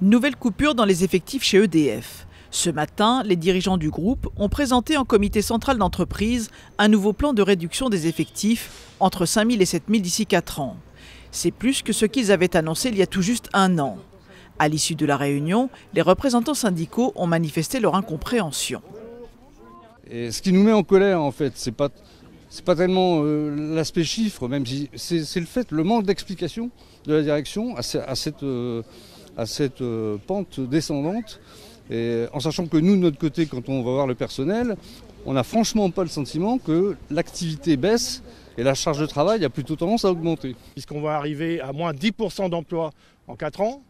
Nouvelle coupure dans les effectifs chez EDF. Ce matin, les dirigeants du groupe ont présenté en comité central d'entreprise un nouveau plan de réduction des effectifs entre 5 000 et 7 000 d'ici 4 ans. C'est plus que ce qu'ils avaient annoncé il y a tout juste un an. À l'issue de la réunion, les représentants syndicaux ont manifesté leur incompréhension. ce qui nous met en colère, en fait, c'est pas c'est pas tellement euh, l'aspect chiffre, même si c'est le fait, le manque d'explication de la direction à, cette euh, à cette euh, pente descendante. Et euh, en sachant que nous, de notre côté, quand on va voir le personnel, on n'a franchement pas le sentiment que l'activité baisse et la charge de travail a plutôt tendance à augmenter. Puisqu'on va arriver à moins 10% d'emplois en 4 ans,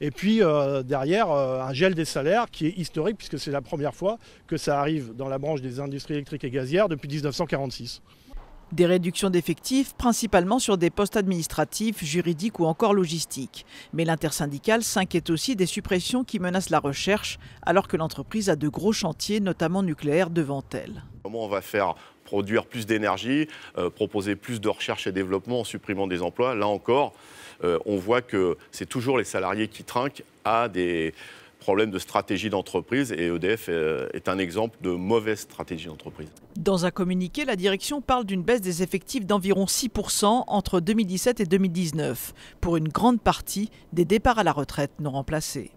et puis euh, derrière, un gel des salaires qui est historique, puisque c'est la première fois que ça arrive dans la branche des industries électriques et gazières depuis 1946. Des réductions d'effectifs, principalement sur des postes administratifs, juridiques ou encore logistiques. Mais l'intersyndicale s'inquiète aussi des suppressions qui menacent la recherche, alors que l'entreprise a de gros chantiers, notamment nucléaires, devant elle. Comment on va faire produire plus d'énergie, euh, proposer plus de recherche et développement en supprimant des emplois Là encore, euh, on voit que c'est toujours les salariés qui trinquent à des problème de stratégie d'entreprise et EDF euh, est un exemple de mauvaise stratégie d'entreprise. Dans un communiqué, la direction parle d'une baisse des effectifs d'environ 6% entre 2017 et 2019, pour une grande partie des départs à la retraite non remplacés.